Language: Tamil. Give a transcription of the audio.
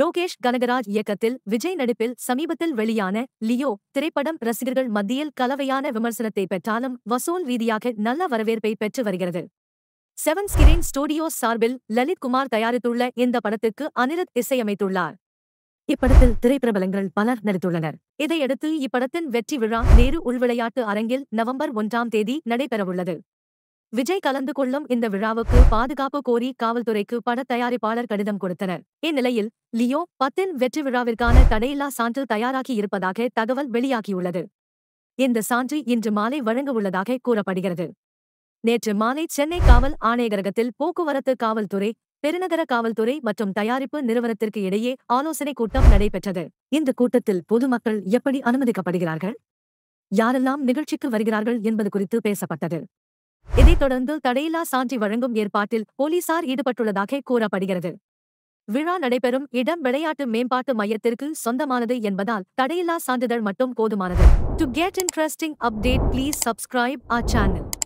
லோகேஷ் கனகராஜ் இயக்கத்தில் விஜய் நடிப்பில் சமீபத்தில் வெளியான லியோ திரைப்படம் ரசிகர்கள் மத்தியில் கலவையான விமர்சனத்தை பெற்றாலும் வசூல் ரீதியாக நல்ல வரவேற்பை பெற்று வருகிறது செவன் ஸ்கிரீன் ஸ்டுடியோஸ் சார்பில் லலித் குமார் தயாரித்துள்ள இந்த படத்திற்கு அனிருத் இசையமைத்துள்ளார் இப்படத்தில் திரைப்பிரபலங்கள் பலர் நடித்துள்ளனர் இதையடுத்து இப்படத்தின் வெற்றி விழா நேரு உள்விளையாட்டு அரங்கில் நவம்பர் ஒன்றாம் தேதி நடைபெறவுள்ளது விஜய் கலந்து கொள்ளும் இந்த விழாவுக்கு பாதுகாப்பு கோரி காவல்துறைக்கு பட தயாரிப்பாளர் கடிதம் கொடுத்தனர் இந்நிலையில் லியோ பத்தின் வெற்றி விழாவிற்கான தடையில்லா சான்று தயாராகி இருப்பதாக தகவல் வெளியாகியுள்ளது இந்த சான்று இன்று மாலை வழங்க உள்ளதாக கூறப்படுகிறது நேற்று மாலை சென்னை காவல் ஆணையகரகத்தில் போக்குவரத்து காவல்துறை பெருநகர காவல்துறை மற்றும் தயாரிப்பு நிறுவனத்திற்கு இடையே ஆலோசனை கூட்டம் நடைபெற்றது இந்த கூட்டத்தில் பொதுமக்கள் எப்படி அனுமதிக்கப்படுகிறார்கள் யாரெல்லாம் நிகழ்ச்சிக்கு வருகிறார்கள் என்பது குறித்து பேசப்பட்டது இதைத் தொடர்ந்து தடையில்லா சான்றி வழங்கும் ஏற்பாட்டில் போலீசார் ஈடுபட்டுள்ளதாக கூறப்படுகிறது விழா நடைபெறும் இடம் விளையாட்டு மேம்பாட்டு மையத்திற்கு சொந்தமானது என்பதால் தடையில்லா சான்றிதழ் மட்டும் போதுமானது to get interesting update please subscribe a channel